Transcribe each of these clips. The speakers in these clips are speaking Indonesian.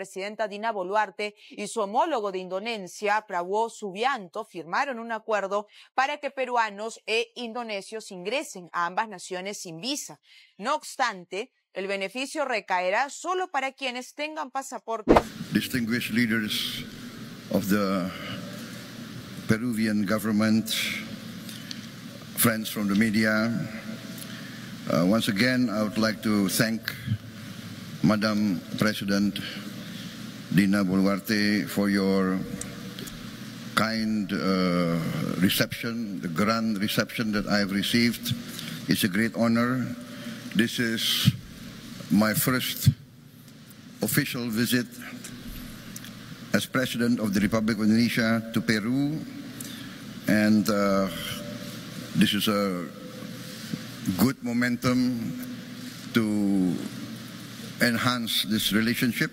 presidenta Dina Boluarte y su homólogo de Indonesia, Prabowo Subianto, firmaron un acuerdo para que peruanos e indonesios ingresen a ambas naciones sin visa. No obstante, el beneficio recaerá solo para quienes tengan pasaporte. Distinguished leaders of the Peruvian government, friends from the media, uh, once again I would like to thank Madam President Dina Boluarte, for your kind uh, reception, the grand reception that I've received. It's a great honor. This is my first official visit as President of the Republic of Indonesia to Peru. And uh, this is a good momentum to enhance this relationship.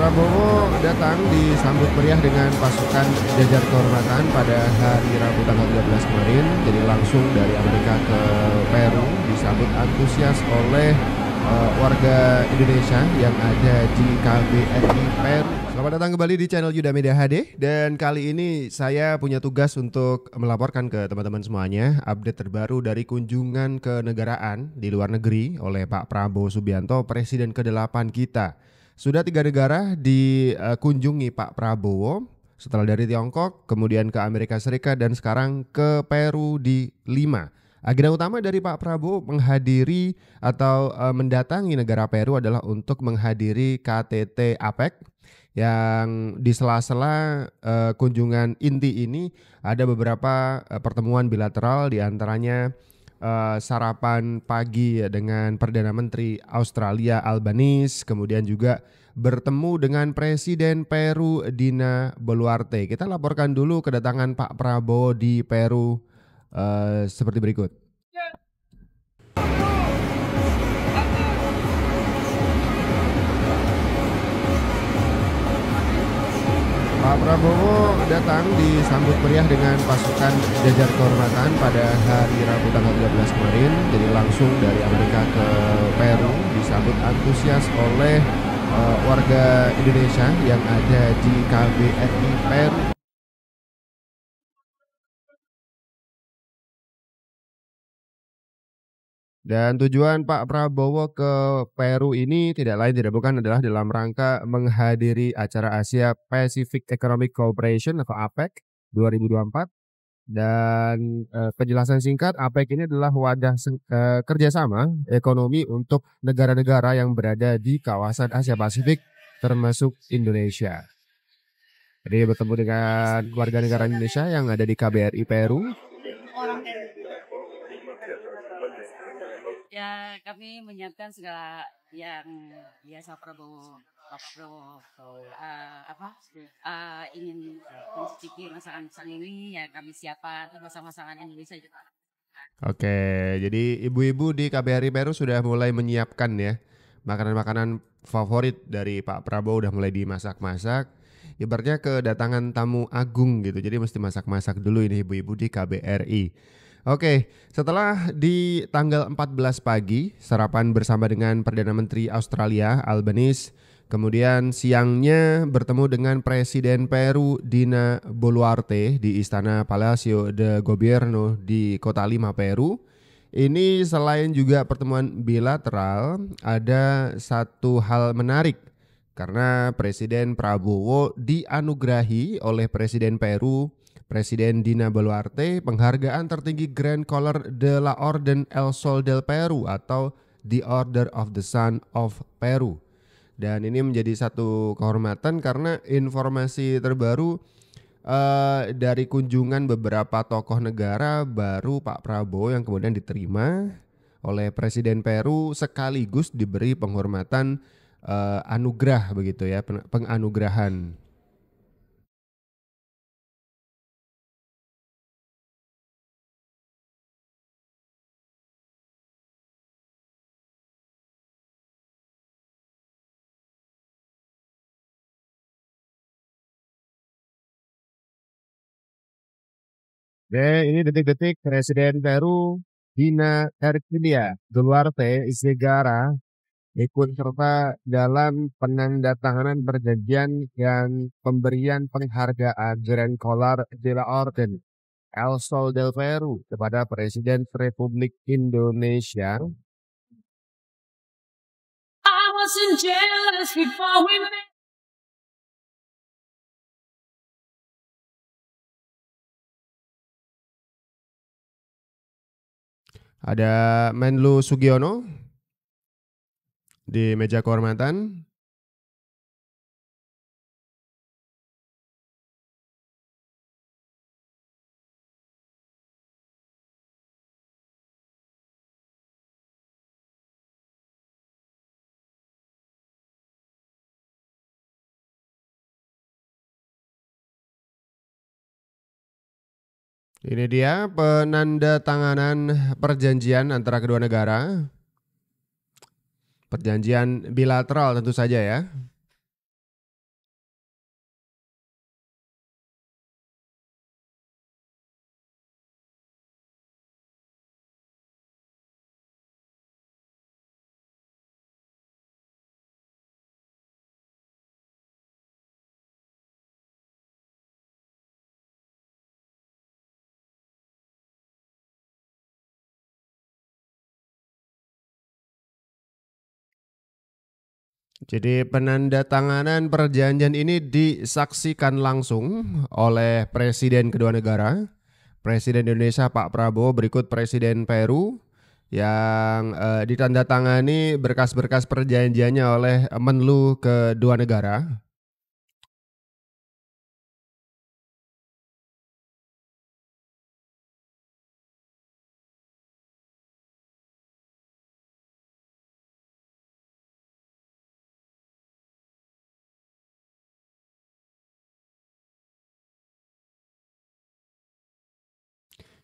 Prabowo datang disambut meriah dengan pasukan jajar kehormatan pada hari Rabu tanggal 13 kemarin. Jadi langsung dari Amerika ke Peru disambut antusias oleh uh, warga Indonesia yang ada di KBRI Peru. Selamat datang kembali di channel Yuda Media HD dan kali ini saya punya tugas untuk melaporkan ke teman-teman semuanya update terbaru dari kunjungan ke negaraan di luar negeri oleh Pak Prabowo Subianto, Presiden ke-8 kita sudah tiga negara dikunjungi Pak Prabowo setelah dari Tiongkok, kemudian ke Amerika Serikat dan sekarang ke Peru di Lima. Agenda utama dari Pak Prabowo menghadiri atau eh, mendatangi negara Peru adalah untuk menghadiri KTT APEC yang di sela-sela eh, kunjungan inti ini ada beberapa eh, pertemuan bilateral diantaranya antaranya uh, sarapan pagi ya dengan Perdana Menteri Australia Albanese, kemudian juga bertemu dengan Presiden Peru Dina Boluarte. Kita laporkan dulu kedatangan Pak Prabowo di Peru uh, seperti berikut. Pak Prabowo datang disambut meriah dengan pasukan jajar kehormatan pada hari Rabu tanggal 13 kemarin. Jadi langsung dari Amerika ke Peru disambut antusias oleh uh, warga Indonesia yang ada di KBRI Peru. Dan tujuan Pak Prabowo ke Peru ini tidak lain tidak bukan adalah dalam rangka menghadiri acara Asia Pacific Economic Cooperation atau APEC 2024. Dan eh, penjelasan singkat, APEC ini adalah wadah eh, kerjasama ekonomi untuk negara-negara yang berada di kawasan Asia Pasifik, termasuk Indonesia. Jadi bertemu dengan warga negara Indonesia yang ada di KBRI Peru Ya kami menyiapkan segala yang biasa ya, Prabowo Pak Prabowo uh, apa uh, ingin mencicipi masakan ini ya kami siapkan masakan-masakan Indonesia juga. Oke, jadi ibu-ibu di KBRI Peru sudah mulai menyiapkan ya makanan-makanan favorit dari Pak Prabowo udah mulai dimasak-masak. Ibaratnya kedatangan tamu agung gitu, jadi mesti masak-masak dulu ini ibu-ibu di KBRI. Oke, setelah di tanggal 14 pagi sarapan bersama dengan Perdana Menteri Australia Albanese, kemudian siangnya bertemu dengan Presiden Peru Dina Boluarte di Istana Palacio de Gobierno di Kota Lima Peru. Ini selain juga pertemuan bilateral, ada satu hal menarik karena Presiden Prabowo dianugerahi oleh Presiden Peru Presiden Dina Boluarte penghargaan tertinggi Grand Collar de la Orden El Sol del Peru atau The Order of the Sun of Peru. Dan ini menjadi satu kehormatan karena informasi terbaru eh, dari kunjungan beberapa tokoh negara baru Pak Prabowo yang kemudian diterima oleh Presiden Peru sekaligus diberi penghormatan eh, anugerah begitu ya penganugerahan. Oke, ini detik-detik Presiden Peru Dina Erkilia Duarte Isigara ikut serta dalam penandatanganan perjanjian dan pemberian penghargaan Grand Collar de la Orden El Sol del Peru kepada Presiden Republik Indonesia. I wasn't jealous before we met. Ada Menlu Sugiono di meja kehormatan. Ini dia penanda tanganan perjanjian antara kedua negara. Perjanjian bilateral tentu saja ya. Jadi penanda tanganan perjanjian ini disaksikan langsung oleh Presiden kedua negara, Presiden Indonesia Pak Prabowo, berikut Presiden Peru yang eh, ditandatangani berkas-berkas perjanjiannya oleh Menlu kedua negara.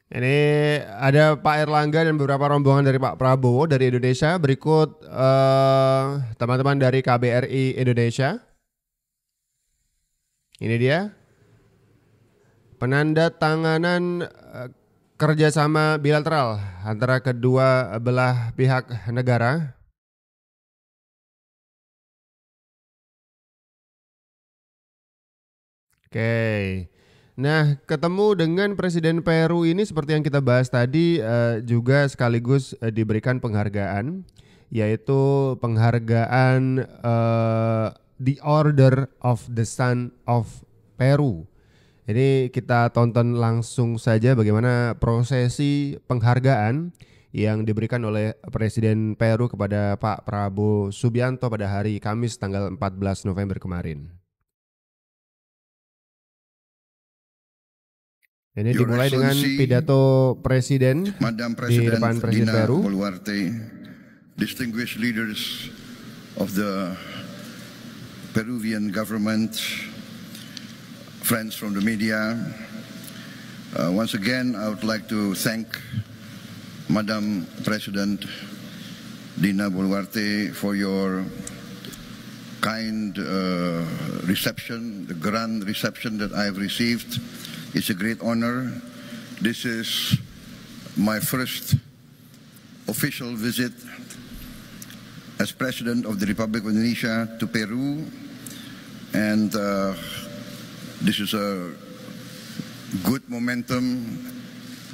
Ini ada Pak Erlangga dan beberapa rombongan dari Pak Prabowo dari Indonesia. Berikut eh, teman-teman uh, dari KBRI Indonesia. Ini dia. Penanda tanganan uh, kerjasama bilateral antara kedua belah pihak negara. Oke. Okay. Nah, ketemu dengan Presiden Peru ini seperti yang kita bahas tadi uh, juga sekaligus uh, diberikan penghargaan yaitu penghargaan uh, The Order of the Sun of Peru. Ini kita tonton langsung saja bagaimana prosesi penghargaan yang diberikan oleh Presiden Peru kepada Pak Prabowo Subianto pada hari Kamis tanggal 14 November kemarin. Ini dimulai dengan pidato presiden Madam presiden di depan presiden Dina baru. Boluarte, distinguished leaders of the Peruvian government, friends from the media. Uh, once again, I would like to thank Madam President Dina Boluarte for your kind uh, reception, the grand reception that I have received. It's a great honor. This is my first official visit as President of the Republic of Indonesia to Peru. And uh, this is a good momentum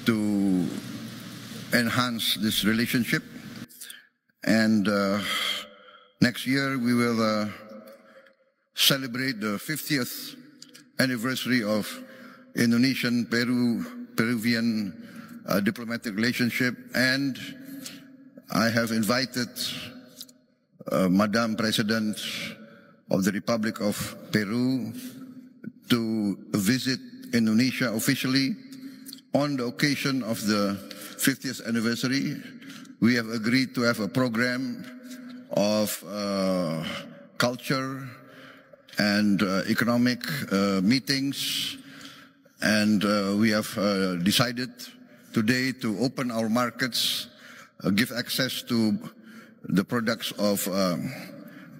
to enhance this relationship. And uh, next year we will uh, celebrate the 50th anniversary of Indonesian, Peru, Peruvian uh, diplomatic relationship. And I have invited uh, Madam President of the Republic of Peru to visit Indonesia officially on the occasion of the 50th anniversary. We have agreed to have a program of uh, culture and uh, economic uh, meetings and uh, we have uh, decided today to open our markets, uh, give access to the products of um,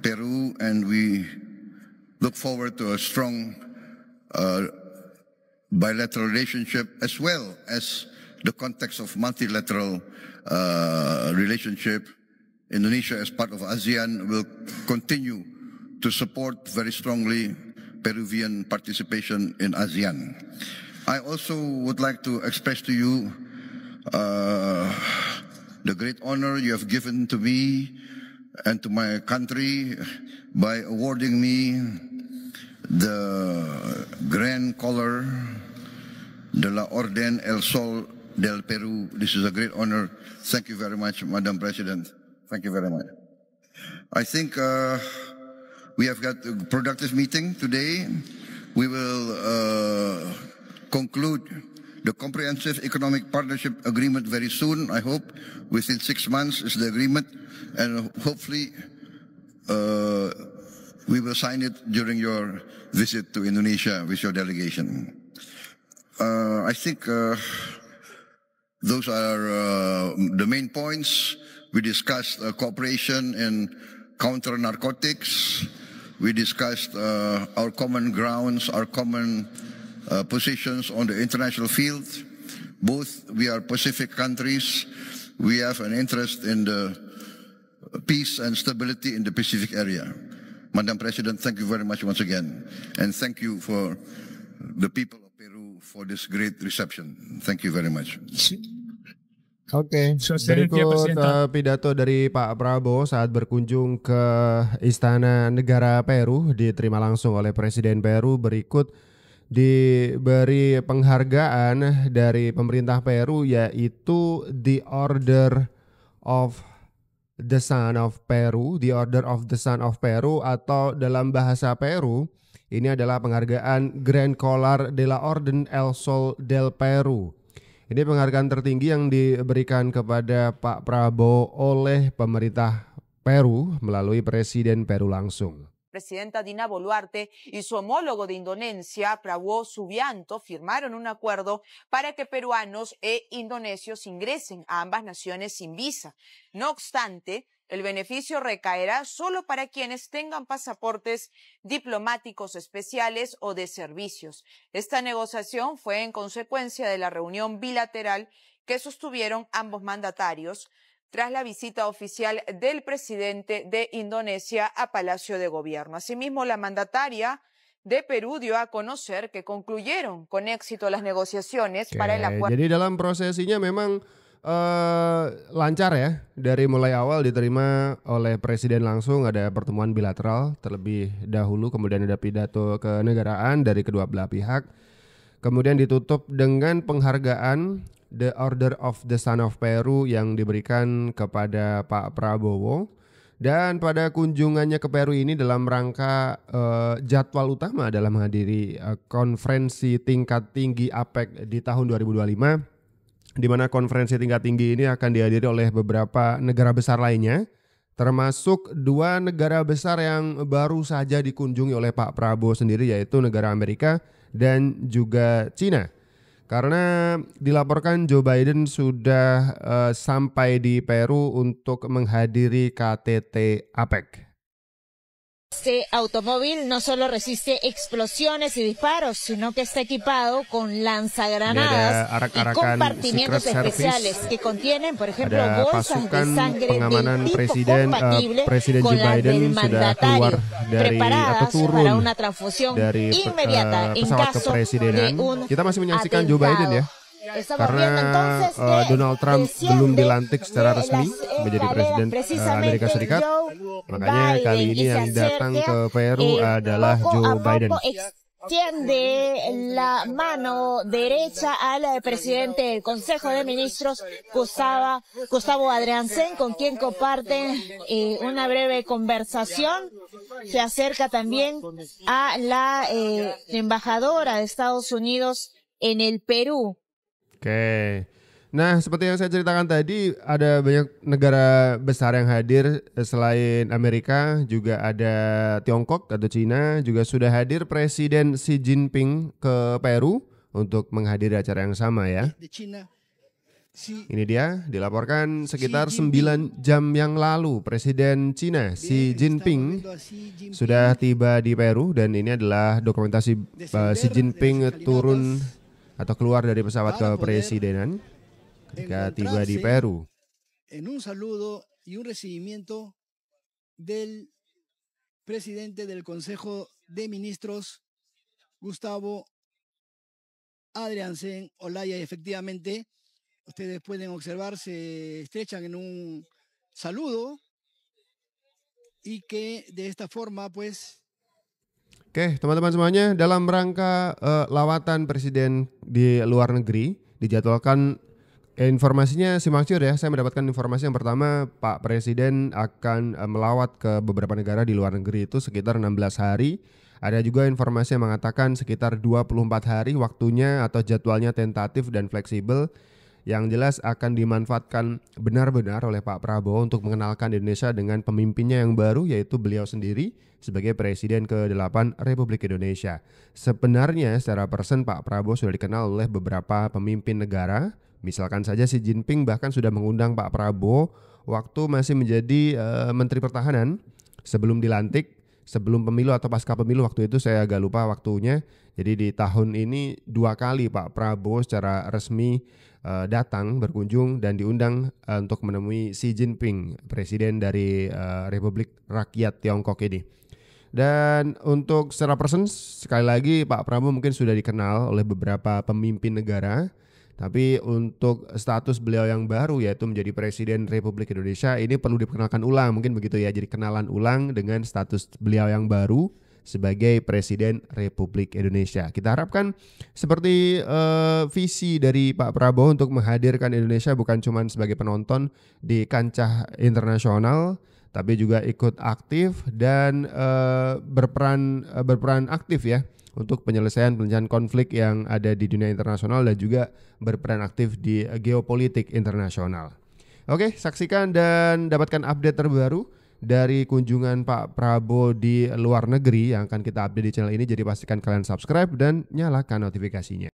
Peru, and we look forward to a strong uh, bilateral relationship as well as the context of multilateral uh, relationship. Indonesia as part of ASEAN will continue to support very strongly Peruvian participation in ASEAN. I also would like to express to you uh, the great honor you have given to me and to my country by awarding me the Grand Collar de la Orden El Sol del Peru. This is a great honor. Thank you very much, Madam President. Thank you very much. I think uh, we have got a productive meeting today. We will uh, conclude the comprehensive economic partnership agreement very soon, I hope. Within six months is the agreement, and hopefully uh, we will sign it during your visit to Indonesia with your delegation. Uh, I think uh, those are uh, the main points. We discussed uh, cooperation in counter narcotics. We discussed uh, our common grounds, our common uh, positions on the international field. Both we are Pacific countries. We have an interest in the peace and stability in the Pacific area. Madam President, thank you very much once again. And thank you for the people of Peru for this great reception. Thank you very much. Oke, okay. berikut uh, pidato dari Pak Prabowo saat berkunjung ke Istana Negara Peru diterima langsung oleh Presiden Peru. Berikut diberi penghargaan dari pemerintah Peru yaitu The Order of the Sun of Peru, The Order of the Sun of Peru atau dalam bahasa Peru ini adalah penghargaan Grand Collar de la Orden El Sol del Peru Ini tertinggi diberikan Pak Prabowo melalui Perú presidenta Dina Boluarte y su homólogo de Indonesia, Prabowo Subianto, firmaron un acuerdo para que peruanos e indonesios ingresen a ambas naciones sin visa. No obstante, el beneficio recaerá solo para quienes tengan pasaportes diplomáticos especiales o de servicios. Esta negociación fue en consecuencia de la reunión bilateral que sostuvieron ambos mandatarios tras la visita oficial del presidente de Indonesia a Palacio de Gobierno. Asimismo, la mandataria de Perú dio a conocer que concluyeron con éxito las negociaciones para el acuerdo. uh, lancar ya dari mulai awal diterima oleh presiden langsung ada pertemuan bilateral terlebih dahulu kemudian ada pidato kenegaraan dari kedua belah pihak kemudian ditutup dengan penghargaan The Order of the Son of Peru yang diberikan kepada Pak Prabowo dan pada kunjungannya ke Peru ini dalam rangka uh, jadwal utama adalah menghadiri uh, konferensi tingkat tinggi APEC di tahun 2025 di mana konferensi tingkat tinggi ini akan dihadiri oleh beberapa negara besar lainnya, termasuk dua negara besar yang baru saja dikunjungi oleh Pak Prabowo sendiri yaitu negara Amerika dan juga Cina. Karena dilaporkan Joe Biden sudah uh, sampai di Peru untuk menghadiri KTT APEC. Este automóvil no solo resiste explosiones y disparos, sino que está equipado con lanzagranadas y compartimientos especiales que contienen, por ejemplo, bolsas de sangre del tipo uh, compatible con las del mandatario, preparadas para una transfusión pues, inmediata uh, en pues, caso de un Kita Ah, Donald Trump belum dilantik secara resmi menjadi presiden Amerika Serikat, Joe Biden. Ah, tiende la mano derecha al presidente del Consejo de Ministros, Gustavo, Gustavo Adriansen, con quien comparten eh, una breve conversación. Se acerca también a la eh, embajadora de Estados Unidos en el Perú, Oke. Nah, seperti yang saya ceritakan tadi, ada banyak negara besar yang hadir eh, selain Amerika, juga ada Tiongkok atau Cina, juga sudah hadir Presiden Xi Jinping ke Peru untuk menghadiri acara yang sama ya. Ini dia dilaporkan sekitar 9 jam yang lalu Presiden Cina Xi Jinping sudah tiba di Peru dan ini adalah dokumentasi eh, Xi Jinping turun En un saludo y un recibimiento del presidente del Consejo de Ministros, Gustavo Adriansen Olaya. Y efectivamente, ustedes pueden observar, se estrechan en un saludo y que de esta forma, pues, Oke, teman-teman semuanya, dalam rangka uh, lawatan presiden di luar negeri dijadwalkan eh, informasinya simak ya. Saya mendapatkan informasi yang pertama Pak Presiden akan uh, melawat ke beberapa negara di luar negeri itu sekitar 16 hari. Ada juga informasi yang mengatakan sekitar 24 hari waktunya atau jadwalnya tentatif dan fleksibel yang jelas akan dimanfaatkan benar-benar oleh Pak Prabowo untuk mengenalkan Indonesia dengan pemimpinnya yang baru yaitu beliau sendiri sebagai Presiden ke-8 Republik Indonesia. Sebenarnya secara persen Pak Prabowo sudah dikenal oleh beberapa pemimpin negara, misalkan saja Xi Jinping bahkan sudah mengundang Pak Prabowo waktu masih menjadi uh, Menteri Pertahanan sebelum dilantik sebelum pemilu atau pasca pemilu waktu itu saya agak lupa waktunya. Jadi di tahun ini dua kali Pak Prabowo secara resmi uh, datang berkunjung dan diundang uh, untuk menemui Xi Jinping, presiden dari uh, Republik Rakyat Tiongkok ini. Dan untuk secara persen sekali lagi Pak Prabowo mungkin sudah dikenal oleh beberapa pemimpin negara tapi untuk status beliau yang baru yaitu menjadi Presiden Republik Indonesia ini perlu diperkenalkan ulang mungkin begitu ya. Jadi kenalan ulang dengan status beliau yang baru sebagai Presiden Republik Indonesia. Kita harapkan seperti uh, visi dari Pak Prabowo untuk menghadirkan Indonesia bukan cuma sebagai penonton di kancah internasional, tapi juga ikut aktif dan uh, berperan uh, berperan aktif ya untuk penyelesaian penyelesaian konflik yang ada di dunia internasional dan juga berperan aktif di geopolitik internasional. Oke, saksikan dan dapatkan update terbaru dari kunjungan Pak Prabowo di luar negeri yang akan kita update di channel ini. Jadi pastikan kalian subscribe dan nyalakan notifikasinya.